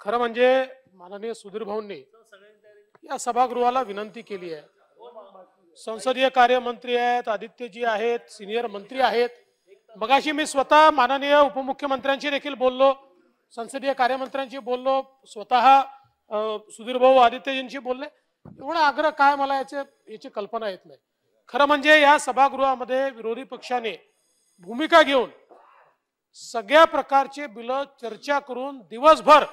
खरं म्हणजे माननीय सुधीर भाऊंनी या सभागृहाला विनंती केली आहे संसदीय कार्यमंत्री आहेत आदित्यजी आहेत सिनियर मंत्री आहेत मगाशी मी स्वतः माननीय उपमुख्यमंत्र्यांशी देखील बोललो संसदीय कार्यमंत्र्यांशी बोललो स्वतः सुधीर भाऊ आदित्यजींशी बोलले एवढा आग्रह काय मला याचे याची कल्पना येत नाही खरं म्हणजे या सभागृहामध्ये विरोधी पक्षाने भूमिका घेऊन सगळ्या प्रकारचे बिलं चर्चा करून दिवसभर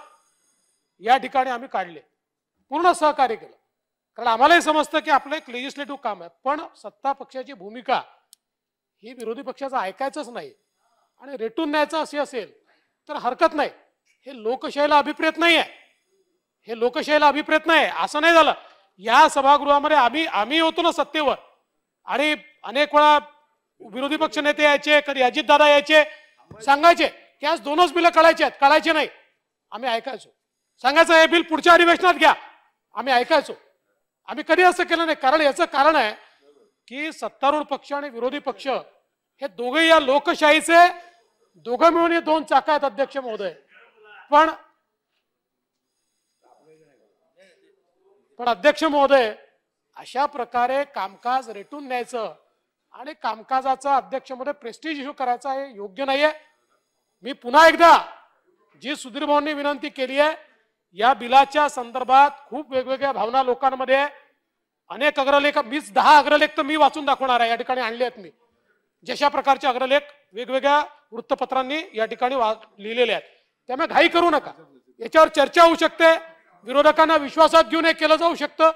या ठिकाणी आम्ही काढले पूर्ण सहकार्य केलं कारण आम्हालाही समजतं की आपलं एक लेजिस्लेटिव्ह काम आहे पण सत्ता पक्षाची भूमिका ही विरोधी पक्षाचं ऐकायचंच नाही आणि रेटून न्यायचं असे असेल तर हरकत नाही हे लोकशाहीला अभिप्रेत नाही आहे हे लोकशाहीला अभिप्रेत नाही असं नाही झालं या सभागृहामध्ये आम्ही आम्ही होतो ना सत्तेवर आणि अनेक वेळा विरोधी पक्ष नेते यायचे कधी अजितदादा यायचे सांगायचे की आज दोनच बिलं कळायचे आहेत कळायचे नाही आम्ही ऐकायचो सांगायचं हे बिल पुढच्या अधिवेशनात घ्या आम्ही ऐकायचो आम्ही कधी असं केलं नाही कारण याचं कारण आहे की सत्तारूढ पक्ष आणि विरोधी पक्ष हे दोघे या लोकशाहीचे दोघं मिळून हे दोन चाक आहेत अध्यक्ष महोदय पण पण अध्यक्ष महोदय अशा प्रकारे कामकाज रेटून न्यायचं आणि कामकाजाचा मध्ये प्रेस्टिज इश्यू करायचा हे योग्य नाहीये मी पुन्हा एकदा जी सुधीर भाऊंनी विनंती केली आहे या बिलाच्या संदर्भात खूप वेगवेगळ्या भावना लोकांमध्ये अनेक अग्रलेख मीच दहा अग्रलेख तर मी वाचून दाखवणार आहे या ठिकाणी आणले आहेत मी जशा प्रकारचे अग्रलेख वेगवेगळ्या वृत्तपत्रांनी या ठिकाणी लिहिलेले आहेत त्यामुळे घाई करू नका याच्यावर चर्चा होऊ शकते विरोधकांना विश्वासात घेऊन हे केलं जाऊ शकतं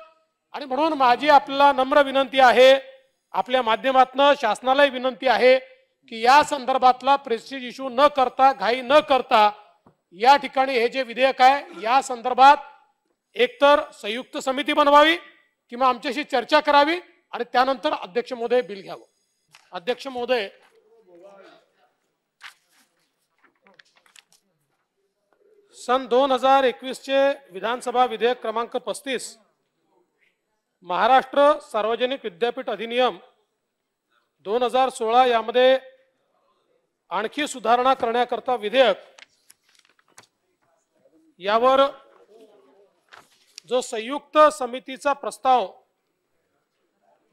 आणि म्हणून माझी आपल्याला नम्र विनंती आहे आपल्या माध्यमातनं शासनालाही विनंती आहे की या संदर्भातला प्रेस्टिज इश्यू न करता घाई न करता या ठिकाणी हे जे विधेयक आहे या संदर्भात एकतर संयुक्त समिती बनवावी किंवा आमच्याशी चर्चा करावी आणि त्यानंतर अध्यक्ष महोदय बिल घ्यावं अध्यक्ष महोदय सन दोन हजार एकवीसचे विधानसभा विधेयक क्रमांक पस्तीस महाराष्ट्र सार्वजनिक विद्यापीठ अधिनियम दोन हजार सोळा यामध्ये आणखी सुधारणा करण्याकरता विधेयक यावर जो संयुक्त समितीचा प्रस्ताव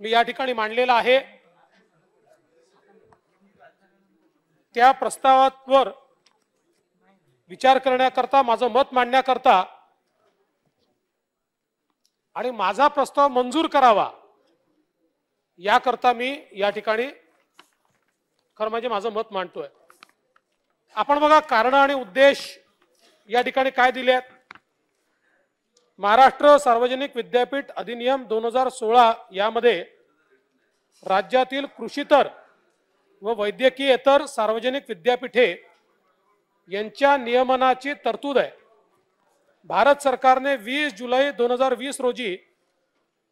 मी या ठिकाणी मांडलेला आहे त्या प्रस्तावावर विचार करण्याकरता माझं मत मांडण्याकरता आणि माझा प्रस्ताव मंजूर करावा याकरता मी या ठिकाणी खरं म्हणजे माझं मत मांडतोय आपण बघा कारण आणि उद्देश या ठिकाणी काय दिले आहेत महाराष्ट्र सार्वजनिक विद्यापीठ अधिनियम दोन हजार सोळा यामध्ये राज्यातील कृषीतर व वैद्यकीयतर सार्वजनिक विद्यापीठे यांच्या नियमनाची तरतूद आहे भारत सरकारने वीस जुलै दोन हजार वीस रोजी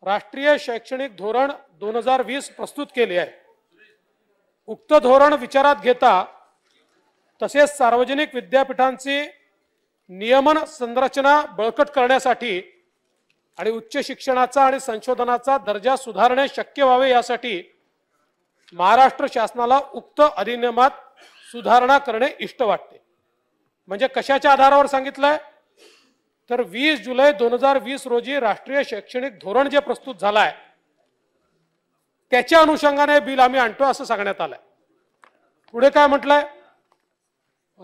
राष्ट्रीय शैक्षणिक धोरण दोन हजार वीस प्रस्तुत केले आहे उक्त धोरण विचारात घेता तसेच सार्वजनिक विद्यापीठांची नियमन संरचना बळकट करण्यासाठी आणि उच्च शिक्षणाचा आणि संशोधनाचा दर्जा सुधारणे शक्य व्हावे यासाठी महाराष्ट्र शासनाला उक्त अधिनियमात सुधारणा करणे इष्ट वाटते म्हणजे कशाच्या आधारावर सांगितलंय तर वीस जुलै 2020 हजार वीस रोजी राष्ट्रीय शैक्षणिक धोरण जे प्रस्तुत झालं आहे त्याच्या अनुषंगाने बिल आम्ही आणतो असं सांगण्यात आलंय पुढे काय म्हटलंय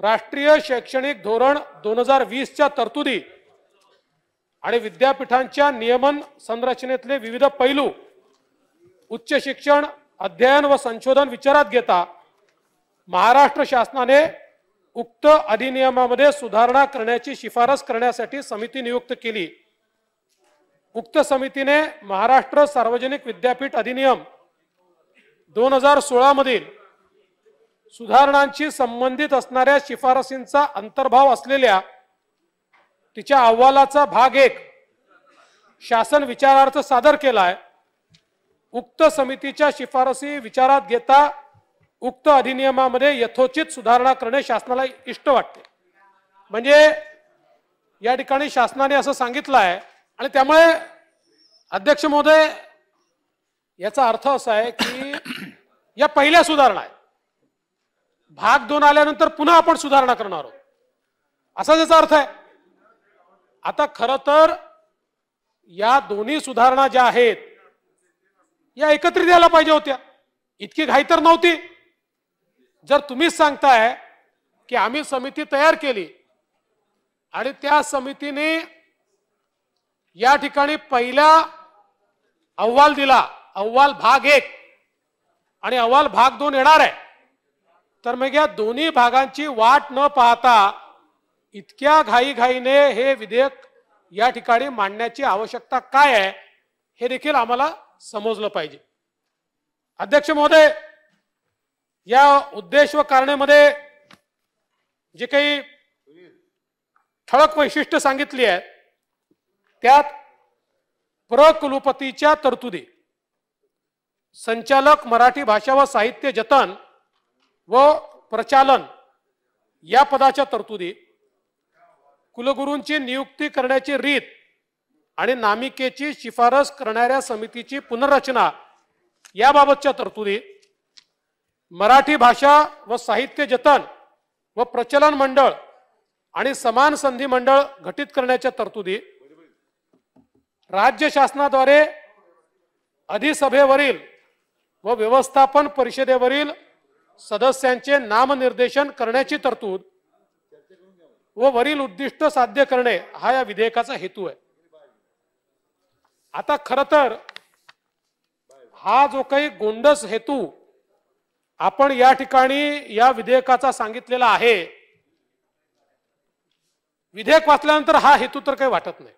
राष्ट्रीय शैक्षणिक धोरण दोन हजार वीसच्या तरतुदी आणि विद्यापीठांच्या नियमन संरचनेतले विविध पैलू उच्च शिक्षण अध्ययन व संशोधन विचारात घेता महाराष्ट्र शासनाने उक्त अधिनियमामध्ये सुधारणा करण्याची शिफारस करण्यासाठी समिती नियुक्त केली उक्त समितीने महाराष्ट्र सार्वजनिक विद्यापीठ अधिनियम दोन हजार सोळा मधील सुधारणांशी संबंधित असणाऱ्या शिफारसींचा अंतर्भाव असलेल्या तिच्या अहवालाचा भाग एक शासन विचारार्थ सादर केलाय उक्त समितीच्या शिफारसी विचारात घेता उक्त अधिनियमामध्ये यथोचित सुधारणा करणे शासनाला इष्ट वाटते म्हणजे या ठिकाणी शासनाने असं सांगितलं आहे आणि त्यामुळे अध्यक्ष महोदय याचा अर्थ असा आहे की या पहिल्या सुधारणा आहेत भाग दोन आल्यानंतर पुन्हा आपण सुधारणा करणार आहोत असा त्याचा अर्थ आहे आता खर तर या दोन्ही सुधारणा ज्या आहेत या एकत्रित यायला पाहिजे होत्या इतकी घाई तर नव्हती जर तुम्हीच सांगताय की आम्ही समिती तयार केली आणि त्या समितीने या ठिकाणी पहिला अहवाल दिला अहवाल भाग एक आणि अहवाल भाग दोन येणार आहे तर मग या दोन्ही भागांची वाट न पाहता इतक्या घाईघाईने हे विधेयक या ठिकाणी मांडण्याची आवश्यकता काय आहे हे देखील आम्हाला समजलं पाहिजे अध्यक्ष महोदय या उद्देश व कारणेमध्ये जे काही ठळक वैशिष्ट्य सांगितली आहे त्यात प्रकुलपतीच्या तरतुदी संचालक मराठी भाषा व साहित्य जतन व प्रचालन या पदाच्या तरतुदी कुलगुरूंची नियुक्ती करण्याची रीत आणि नामिकेची शिफारस करणाऱ्या समितीची पुनर्रचना याबाबतच्या तरतुदी मराठी भाषा व साहित्य जतन व प्रचलन मंडळ आणि समान संधी मंडळ घटित करण्याच्या तरतुदी राज्य शासनाद्वारे अधिसभेवरील व व्यवस्थापन परिषदेवरील सदस्यांचे नामनिर्देशन करण्याची तरतूद व वरील उद्दिष्ट साध्य करणे हा या विधेयकाचा हेतू आहे आता खर तर हा जो काही गोंडस हेतू आपण या ठिकाणी या विधेयकाचा सांगितलेला आहे विधेयक वाचल्यानंतर हा हेतू तर काही वाटत नाही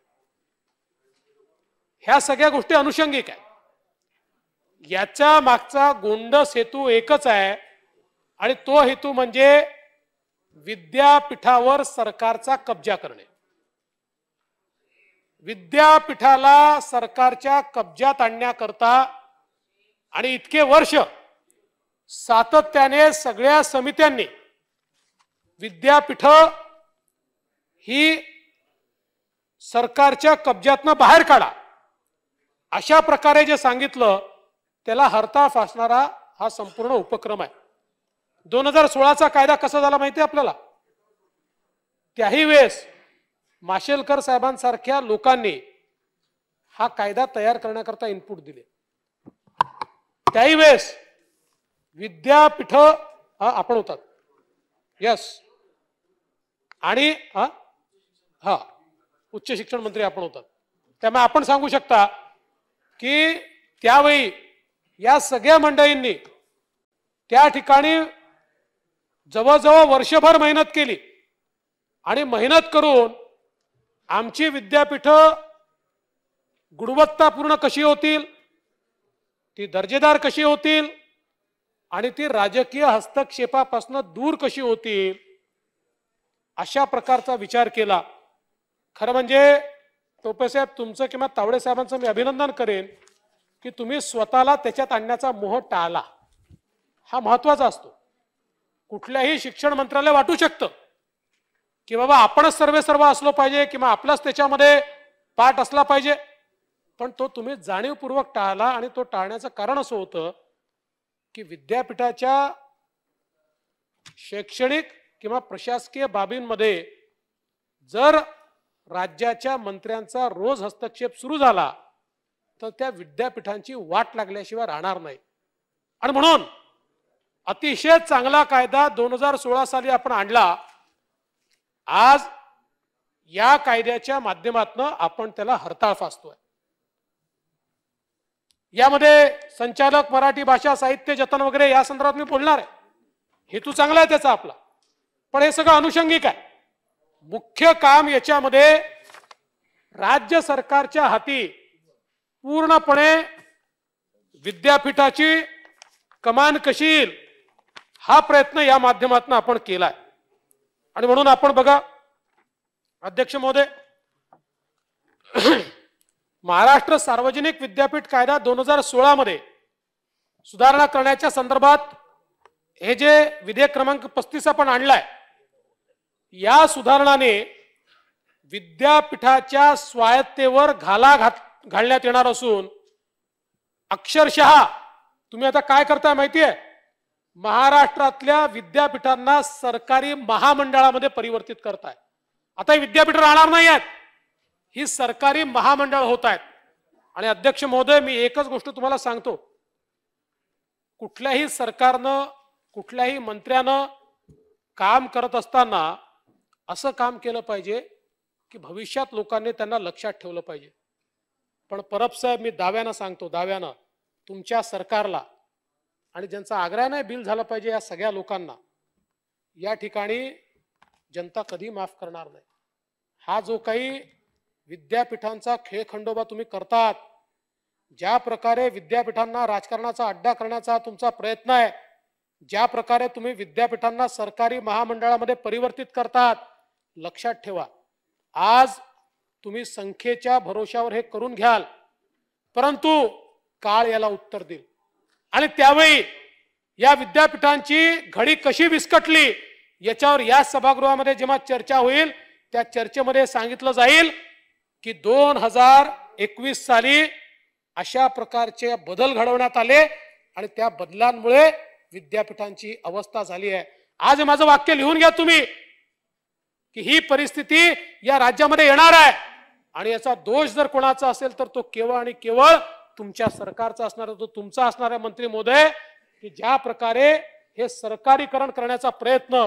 ह्या सगळ्या गोष्टी अनुषंगिक आहे याच्या मागचा गोंडस हेतू एकच आहे आणि तो हेतू म्हणजे विद्यापीठावर सरकारचा कब्जा करणे विद्यापीठाला सरकारच्या कब्जात आणण्याकरता आणि इतके वर्ष सातत्याने सगळ्या समित्यांनी विद्यापीठ ही सरकारच्या कब्ज्यातनं बाहेर काढा अशा प्रकारे जे सांगितलं त्याला हरताफ फासणारा हा संपूर्ण उपक्रम आहे दोन हजार सोळाचा कायदा कसा झाला माहिती आहे आपल्याला त्याही वेळेस माशेलकर साहेबांसारख्या लोकांनी हा कायदा तयार करण्याकरता इनपुट दिले त्याही वेळेस विद्यापीठ आपण होतात यस आणि हा हा उच्च शिक्षण मंत्री आपण होतात त्यामुळे आपण सांगू शकता की त्यावेळी या सगळ्या मंडळींनी त्या ठिकाणी जवळजवळ वर्षभर मेहनत केली आणि मेहनत करून आमची विद्यापीठ गुणवत्तापूर्ण कशी होतील ती दर्जेदार कशी होतील आणि ती राजकीय हस्तक्षेपापासून दूर कशी होतील अशा प्रकारचा विचार केला खरं म्हणजे टोपेसाहेब तुमचं किंवा तावडे साहेबांचं मी अभिनंदन करेन की तुम्ही स्वतःला त्याच्यात आणण्याचा मोह टाळला हा महत्वाचा असतो कुठल्याही शिक्षण मंत्रालय वाटू शकतं की बाबा आपणच सर्वे सर्व असलो पाहिजे किंवा आपलाच त्याच्यामध्ये पाठ असला पाहिजे पण तो तुम्ही जाणीवपूर्वक टाळला आणि तो टाळण्याचं कारण असं होतं की विद्यापीठाच्या शैक्षणिक किंवा प्रशासकीय बाबींमध्ये जर राज्याच्या मंत्र्यांचा रोज हस्तक्षेप सुरू झाला तर त्या विद्यापीठांची वाट लागल्याशिवाय राहणार नाही आणि म्हणून अतिशय चांगला कायदा दोन हजार सोळा साली आपण आणला आज या कायद्याच्या माध्यमातून आपण त्याला हरताळ फासतोय यामध्ये संचालक मराठी भाषा साहित्य जतन वगैरे या संदर्भात मी बोलणार आहे हेतू चांगला आहे त्याचा आपला पण हे सगळं अनुषंगिक आहे मुख्य काम याच्यामध्ये राज्य सरकारच्या हाती पूर्णपणे विद्यापीठाची कमान कशील हा प्रयत्न या माध्यमातून आपण केलाय आणि म्हणून आपण बघा अध्यक्ष महोदय महाराष्ट्र सार्वजनिक विद्यापीठ कायदा दोन हजार सोळामध्ये सुधारणा करण्याच्या संदर्भात हे जे विधेयक क्रमांक पस्तीस आपण आणलाय या सुधारणाने विद्यापीठाच्या स्वायत्तेवर घाला घात घालण्यात येणार असून अक्षरशः तुम्ही आता काय करताय माहितीये महाराष्ट्रातल्या विद्यापीठांना सरकारी महामंडळामध्ये परिवर्तित करताय आता विद्यापीठ राहणार नाही आहेत ही सरकारी महामंडळ होत आहेत आणि अध्यक्ष महोदय मी एकच गोष्ट तुम्हाला सांगतो कुठल्याही सरकारनं कुठल्याही मंत्र्यानं काम करत असताना असं काम केलं पाहिजे की भविष्यात लोकांनी त्यांना लक्षात ठेवलं पाहिजे पण परब साहेब मी दाव्यानं सांगतो दाव्यानं तुमच्या सरकारला आणि ज्यांचा नाही बिल झालं पाहिजे या सगळ्या लोकांना या ठिकाणी जनता कधी माफ करणार नाही हा जो काही विद्यापीठांचा खेळखंडोबा तुम्ही करतात ज्या प्रकारे विद्यापीठांना राजकारणाचा अड्डा करण्याचा तुमचा प्रयत्न आहे ज्या प्रकारे तुम्ही विद्यापीठांना सरकारी महामंडळामध्ये परिवर्तित करतात लक्षात ठेवा आज तुम्ही संख्येच्या भरोशावर हे करून घ्याल परंतु काळ याला उत्तर देईल आणि त्यावेळी या विद्यापीठांची घडी कशी विस्कटली याच्यावर या सभागृहामध्ये जेव्हा चर्चा होईल त्या चर्चेमध्ये सांगितलं जाईल की दोन हजार एकवीस साली अशा प्रकारचे बदल घडवण्यात आले आणि त्या बदलांमुळे विद्यापीठांची अवस्था झाली आहे आज माझं वाक्य लिहून घ्या तुम्ही की ही परिस्थिती या राज्यामध्ये येणार आहे आणि याचा दोष जर कोणाचा असेल तर तो केवळ आणि केवळ तुमच्या सरकारचा असणार तो तुमचा असणार आहे मंत्री मोदय की ज्या प्रकारे हे सरकारीकरण करण्याचा प्रयत्न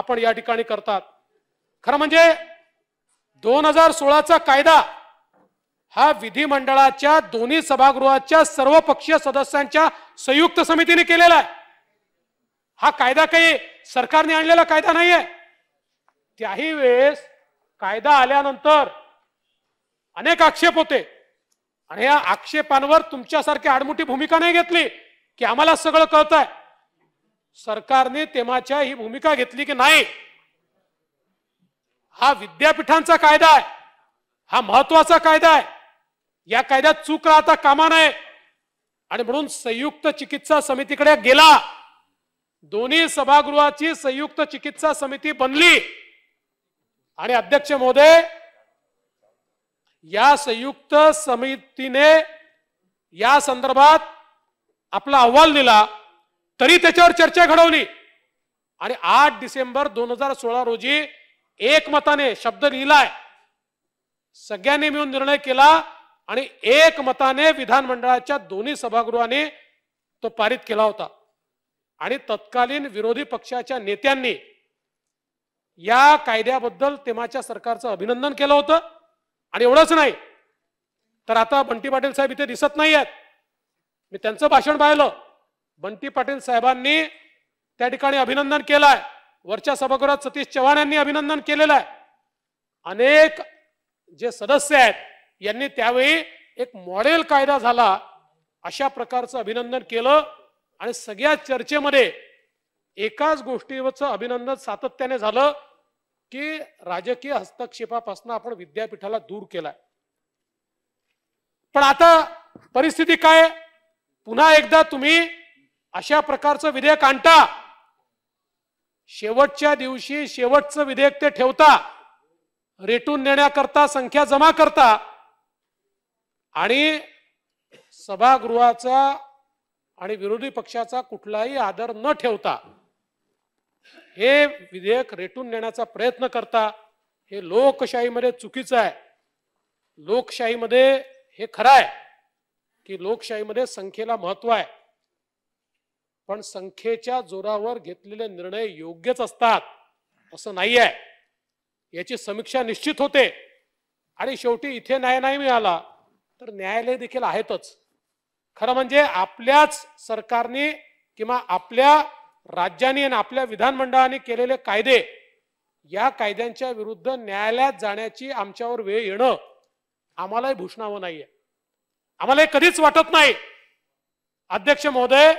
आपण या ठिकाणी करतात खरं म्हणजे दोन हजार सोळाचा कायदा हा विधिमंडळाच्या दोन्ही सभागृहाच्या सर्वपक्षीय सदस्यांच्या संयुक्त समितीने केलेला आहे हा कायदा काही सरकारने आणलेला कायदा नाही आहे त्याही वेळेस कायदा आल्यानंतर अनेक आक्षेप होते आणि या आक्षेपांवर तुमच्यासारखी आडमुठी भूमिका नाही घेतली की आम्हाला सगळं कळत आहे सरकारने तेव्हाच्या ही भूमिका घेतली की नाही हा विद्यापीठांचा कायदा आहे हा महत्वाचा कायदा आहे या कायद्यात चूक राहता कामा नये आणि म्हणून संयुक्त चिकित्सा समितीकडे गेला दोन्ही सभागृहाची संयुक्त चिकित्सा समिती बनली आणि अध्यक्ष महोदय या संयुक्त समितीने या संदर्भात आपला अहवाल दिला तरी त्याच्यावर चर्चा घडवली आणि आठ डिसेंबर दोन हजार सोळा रोजी एकमताने शब्द लिहिलाय सगळ्यांनी मिळून निर्णय केला आणि एकमताने विधानमंडळाच्या दोन्ही सभागृहाने तो पारित केला होता आणि तत्कालीन विरोधी पक्षाच्या नेत्यांनी या कायद्याबद्दल तेमाच्या सरकारचं अभिनंदन केलं होतं आणि एवढंच नाही तर आता बंटी पाटील साहेब इथे दिसत नाही आहेत मी त्यांचं भाषण पाहिलं बंटी पाटील साहेबांनी त्या ठिकाणी अभिनंदन केलं वरच्या सभागृहात सतीश चव्हाण यांनी अभिनंदन केलेलं आहे अनेक जे सदस्य आहेत यांनी त्यावेळी एक मॉडेल कायदा झाला अशा प्रकारचं अभिनंदन केलं आणि सगळ्या चर्चेमध्ये एकाच गोष्टीवरचं अभिनंदन सातत्याने झालं की राजकीय हस्तक्षेपापासून आपण विद्यापीठाला दूर केलाय पण आता परिस्थिती काय पुन्हा एकदा तुम्ही अशा प्रकारचं विधेयक आणता शेवटच्या दिवशी शेवटचं विधेयक ते ठेवता रेटून नेण्याकरता संख्या जमा करता आणि सभागृहाचा आणि विरोधी पक्षाचा कुठलाही आदर न ठेवता हे विधेयक रेटून नेण्याचा प्रयत्न करता हे लोकशाहीमध्ये चुकीचं आहे लोकशाहीमध्ये हे खरं आहे की लोकशाहीमध्ये संख्येला महत्व आहे पण संख्येच्या जोरावर घेतलेले निर्णय योग्यच असतात असं नाही आहे याची समीक्षा निश्चित होते आणि शेवटी इथे न्याय नाही मिळाला तर न्यायालय देखील आहेतच खरं म्हणजे आपल्याच सरकारने किंवा आपल्या राज्याने आणि आपल्या विधानमंडळाने केलेले कायदे या कायद्यांच्या विरुद्ध न्यायालयात जाण्याची आमच्यावर वेळ येणं आम्हालाही भूषणावं नाहीये आम्हाला कधीच वाटत नाही अध्यक्ष महोदय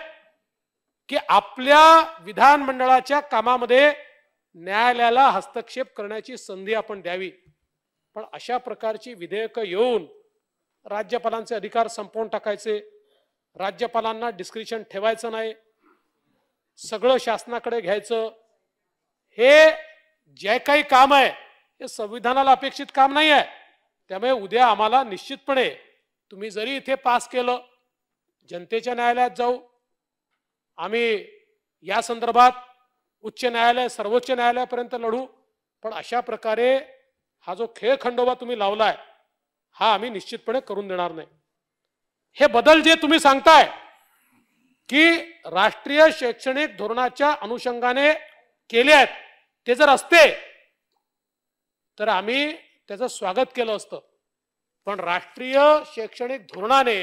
की आपल्या विधानमंडळाच्या कामामध्ये न्यायालयाला हस्तक्षेप करण्याची संधी आपण द्यावी पण अशा प्रकारची विधेयकं येऊन राज्यपालांचे अधिकार संपवून टाकायचे राज्यपालांना डिस्क्रिप्शन ठेवायचं नाही सगळं शासनाकडे घ्यायचं हे जे काही काम आहे हे संविधानाला अपेक्षित काम नाही आहे त्यामुळे उद्या आम्हाला निश्चितपणे तुम्ही जरी इथे पास केलं जनतेच्या न्यायालयात जाऊ आम्ही या संदर्भात उच्च न्यायालय सर्वोच्च न्यायालयापर्यंत लढू पण अशा प्रकारे हा जो खेळ खंडोबा तुम्ही लावलाय हा आम्ही निश्चितपणे करून देणार नाही हे बदल जे तुम्ही सांगताय की राष्ट्रीय शैक्षणिक धोरणाच्या अनुषंगाने केले आहेत ते जर असते तर आम्ही त्याचं स्वागत केलं असतं पण राष्ट्रीय शैक्षणिक धोरणाने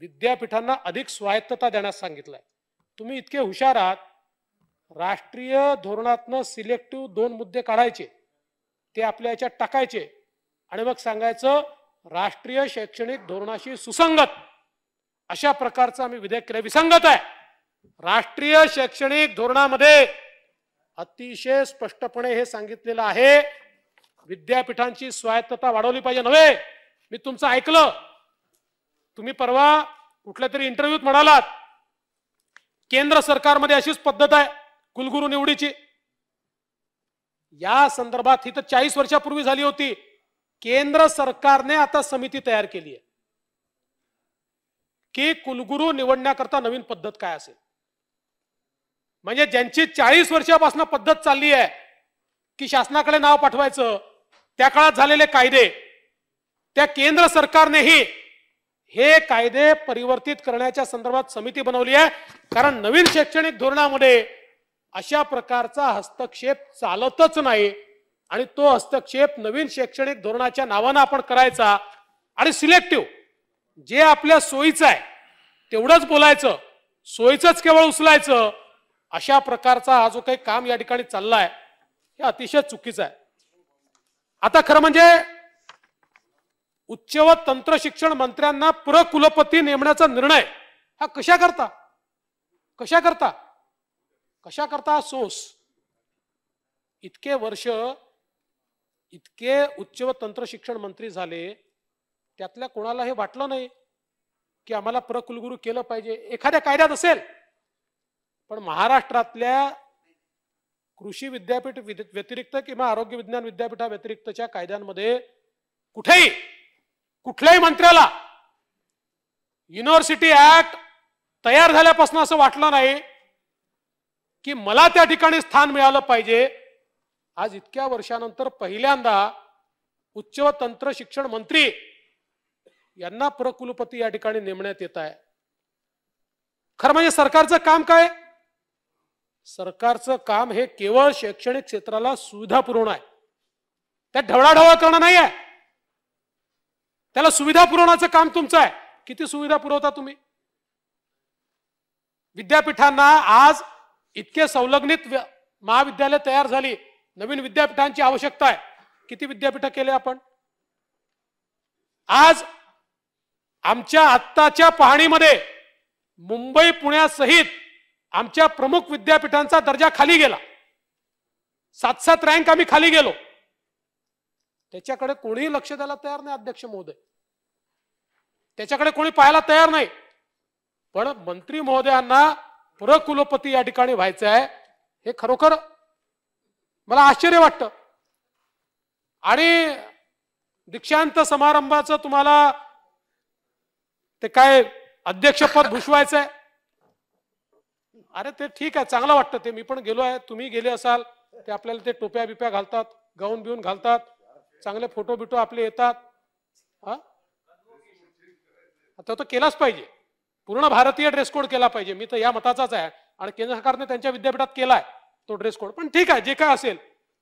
विद्यापीठांना अधिक स्वायत्तता देण्यास सांगितलंय तुम्ही इतके हुशार आहात राष्ट्रीय धोरणातनं सिलेक्टिव्ह दोन मुद्दे काढायचे ते आपल्या याच्यात टाकायचे आणि मग सांगायचं राष्ट्रीय शैक्षणिक धोरणाशी सुसंगत अशा प्रकारचं आम्ही विधेयक केलं विसंगत आहे राष्ट्रीय शैक्षणिक धोरणामध्ये अतिशय स्पष्टपणे हे सांगितलेलं आहे विद्यापीठांची स्वायत्तता वाढवली पाहिजे नव्हे मी तुमचं ऐकलं तुम्ही परवा कुठल्या तरी इंटरव्ह्यूत म्हणालात केंद्र सरकारमध्ये अशीच पद्धत आहे कुलगुरू निवडीची या संदर्भात ही तर चाळीस वर्षापूर्वी झाली होती केंद्र सरकारने आता समिती तयार केली आहे की कुलगुरू निवडण्याकरता नवीन पद्धत काय असेल म्हणजे ज्यांची चाळीस वर्षापासून पद्धत चालली आहे की शासनाकडे नाव पाठवायचं त्या काळात झालेले कायदे त्या केंद्र सरकारनेही हे कायदे परिवर्तित करण्याच्या संदर्भात समिती बनवली आहे कारण नवीन शैक्षणिक धोरणामध्ये अशा प्रकारचा हस्तक्षेप चालतच नाही आणि तो हस्तक्षेप नवीन शैक्षणिक धोरणाच्या नावानं आपण करायचा आणि सिलेक्टिव्ह जे आपल्या सोयीचं आहे तेवढंच बोलायचं सोयीचंच केवळ उचलायचं अशा प्रकारचा हा जो काही काम या ठिकाणी चाललाय हे अतिशय चुकीचं आहे आता खरं म्हणजे उच्च व तंत्र शिक्षण मंत्र्यांना प्रकुलपती नेमण्याचा निर्णय हा कशा करता कशा करता कशा करता सोस इतके वर्ष इतके उच्च व तंत्र शिक्षण मंत्री झाले त्यातल्या कोणाला हे वाटलं नाही की आम्हाला प्रकुलगुरू केलं पाहिजे एखाद्या कायद्यात असेल पण महाराष्ट्रातल्या कृषी विद्यापीठ व्यतिरिक्त किंवा आरोग्य विज्ञान विद्यापीठा व्यतिरिक्तच्या कायद्यांमध्ये कुठेही कुठल्याही मंत्र्याला युनिव्हर्सिटी ऍक्ट तयार झाल्यापासून असं वाटलं नाही की मला त्या ठिकाणी स्थान मिळालं पाहिजे आज इतक्या वर्षानंतर पहिल्यांदा उच्च व तंत्र शिक्षण मंत्री यांना प्रकुलपती या ठिकाणी नेमण्यात येत आहे खरं म्हणजे सरकारचं काम काय सरकारचं काम हे केवळ शैक्षणिक क्षेत्राला सुविधा पुरवणं आहे त्यात ढवळाढवळ करणं नाही आहे त्याला सुविधा पुरवण्याचं काम तुमचं आहे किती सुविधा पुरवता तुम्ही विद्यापीठांना आज इतके संलग्नित महाविद्यालय तयार झाली नवीन विद्यापीठांची आवश्यकता आहे किती विद्यापीठ केले आपण आज आमच्या आत्ताच्या पाहणीमध्ये मुंबई पुण्यासहित आमच्या प्रमुख विद्यापीठांचा दर्जा खाली गेला सात सात रँक आम्ही खाली गेलो त्याच्याकडे कोणीही लक्ष द्यायला तयार नाही अध्यक्ष महोदय त्याच्याकडे कोणी पाहायला तयार नाही पण मंत्री महोदयांना प्रकुलपती या ठिकाणी व्हायचं आहे हे खरोखर मला आश्चर्य वाटतं आणि दीक्षांत समारंभाचं तुम्हाला ते काय अध्यक्षपद भूषवायचंय आहे अरे ते ठीक आहे चांगलं वाटतं ते मी पण गेलो आहे तुम्ही गेले असाल ते आपल्याला ते टोप्या बिप्या घालतात गाऊन बिऊन घालतात चांगले फोटो बिटो आपले येतात हा आता तो केलाच पाहिजे पूर्ण भारतीय ड्रेस कोड केला पाहिजे मी तर या मताचाच आहे आणि केंद्र सरकारने त्यांच्या विद्यापीठात केलाय तो ड्रेस कोड पण ठीक आहे जे काय असेल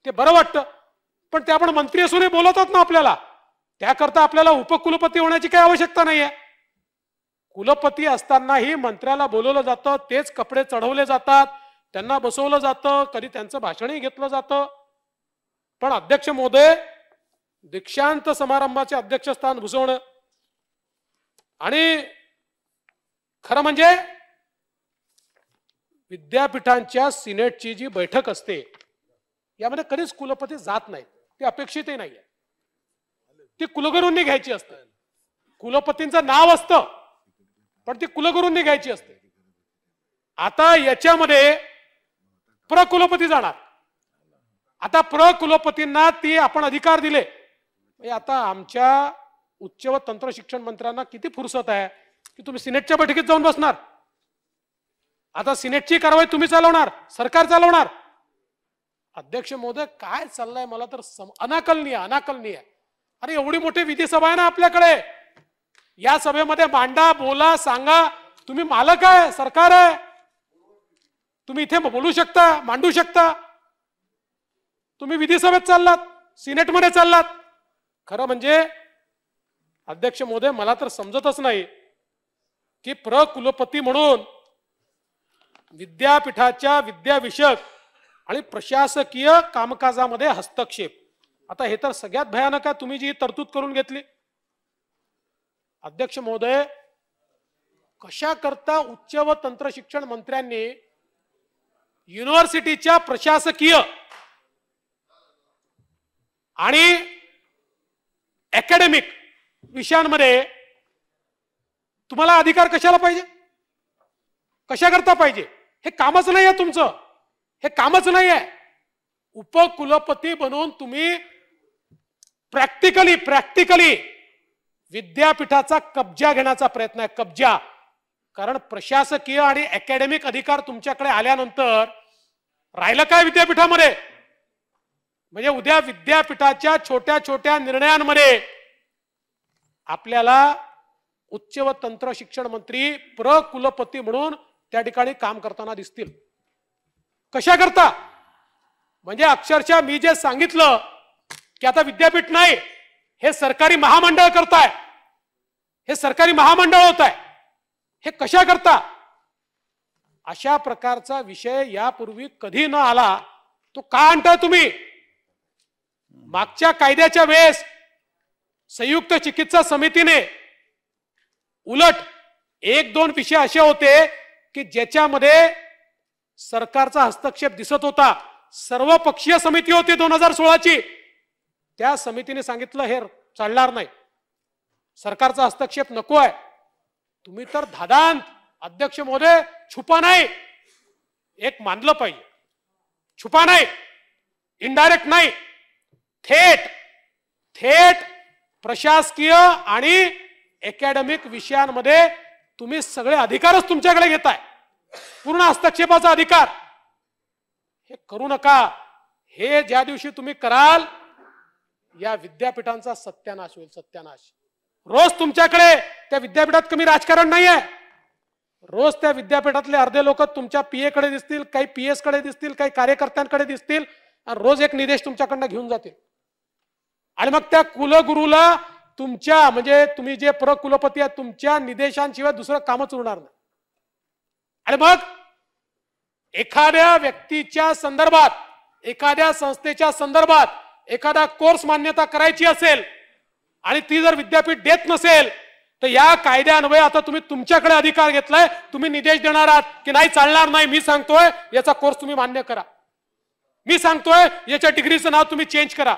ते बरं वाटतं पण ते आपण मंत्री असूनही बोलतात ना आपल्याला त्याकरता आपल्याला उपकुलपती होण्याची काही आवश्यकता नाही आहे कुलपती असतानाही मंत्र्याला बोलवलं जातं तेच कपडे चढवले जातात त्यांना बसवलं जातं कधी त्यांचं भाषणही घेतलं जातं पण अध्यक्ष मोदय दीक्षांत समारंभाचे अध्यक्षस्थान भुसवणं आणि खरं म्हणजे विद्यापीठांच्या सिनेटची जी बैठक असते यामध्ये कधीच कुलपती जात नाहीत ते अपेक्षितही नाही ती कुलगुरूंनी घ्यायची असते कुलपतींच नाव असतं पण ती कुलगुरूंनी घ्यायची असते आता याच्यामध्ये प्रकुलपती जाणार आता प्रकुलपतींना ती आपण अधिकार दिले म्हणजे आता आमच्या उच्च व तंत्र शिक्षण मंत्र्यांना किती फुरसत आहे की तुम्ही सिनेटच्या बैठकीत जाऊन बसणार आता सिनेटची कारवाई तुम्ही चालवणार सरकार चालवणार अध्यक्ष मोदय काय चाललंय मला तर अनाकलनीय अनाकलनीय अरे एवढी मोठी विधी सभा आहे ना आपल्याकडे या सभेमध्ये मांडा बोला सांगा तुम्ही मालक आहे सरकार आहे तुम्ही इथे बोलू शकता मांडू शकता तुम्ही सभेत चाललात सिनेटमध्ये चाललात खरं म्हणजे अध्यक्ष मोदय मला तर समजतच नाही की प्रकुलपती म्हणून विद्यापीठाच्या विद्याविषयक आणि प्रशासकीय कामकाजामध्ये हस्तक्षेप आता हे तर सगळ्यात भयानक आहे तुम्ही जी तरतूद करून घेतली अध्यक्ष महोदय कशा करता उच्च व तंत्र शिक्षण मंत्र्यांनी युनिव्हर्सिटीच्या प्रशासकीय आणि अकॅडमिक विषयांमध्ये तुम्हाला अधिकार कशाला पाहिजे कशा करता पाहिजे हे कामच नाही आहे तुमचं हे कामच नाही आहे उपकुलपती बनून तुम्ही प्रॅक्टिकली प्रॅक्टिकली विद्यापीठाचा कब्जा घेण्याचा प्रयत्न आहे कब्जा कारण प्रशासकीय आणि अकॅडमिक अधिकार तुमच्याकडे आल्यानंतर राहिलं काय विद्यापीठामध्ये म्हणजे उद्या विद्यापीठाच्या छोट्या छोट्या निर्णयांमध्ये आपल्याला उच्च व तंत्र शिक्षण मंत्री प्र कुलपती म्हणून त्या ठिकाणी काम करताना दिसतील कशा करता म्हणजे अक्षरशः मी जे सांगितलं की आता विद्यापीठ नाही हे सरकारी महामंडळ करताय हे सरकारी महामंडळ होत आहे हे कशा करता अशा प्रकारचा विषय यापूर्वी कधी न आला तो का आणताय तुम्ही मागच्या कायद्याच्या वेळेस संयुक्त चिकित्सा समितीने उलट एक दोन विषय असे होते की ज्याच्यामध्ये सरकारचा हस्तक्षेप दिसत होता सर्व पक्षीय समिती होती दोन हजार सोळाची त्या समितीने सांगितलं हे चालणार नाही सरकारचा हस्तक्षेप नको आहे तुम्ही तर धादांत अध्यक्ष महोदय छुपा नाही एक मानलं पाहिजे छुपा नाही इनडायरेक्ट नाही थेट थेट प्रशासकीय आणि अकॅडमिक विषयांमध्ये तुम्ही सगळे अधिकारच तुमच्याकडे घेताय पूर्ण हस्तक्षेपाचा अधिकार हे करू नका हे ज्या दिवशी तुम्ही कराल या विद्यापीठांचा सत्यानाश होईल सत्यानाश रोज तुमच्याकडे त्या विद्यापीठात कमी राजकारण नाही आहे रोज त्या विद्यापीठातले अर्धे लोक तुमच्या पीए कडे दिसतील काही पी एस कडे दिसतील काही कार्यकर्त्यांकडे दिसतील आणि रोज एक निदेश तुमच्याकडनं घेऊन जातील आणि मग त्या कुलगुरूला तुमच्या म्हणजे तुम्ही जे प्रकुलपती आहे तुमच्या निदेशांशिवाय दुसरं कामच उरणार नाही आणि मग एखाद्या व्यक्तीच्या संदर्भात एखाद्या संस्थेच्या संदर्भात एखादा कोर्स मान्यता करायची असेल आणि ती जर विद्यापीठ देत नसेल तर या कायद्यान्वये आता तुम्ही तुमच्याकडे अधिकार घेतलाय तुम्ही निदेश देणार आहात की नाही चालणार नाही मी सांगतोय याचा कोर्स तुम्ही मान्य करा मी सांगतोय याच्या डिग्रीचं नाव तुम्ही चेंज करा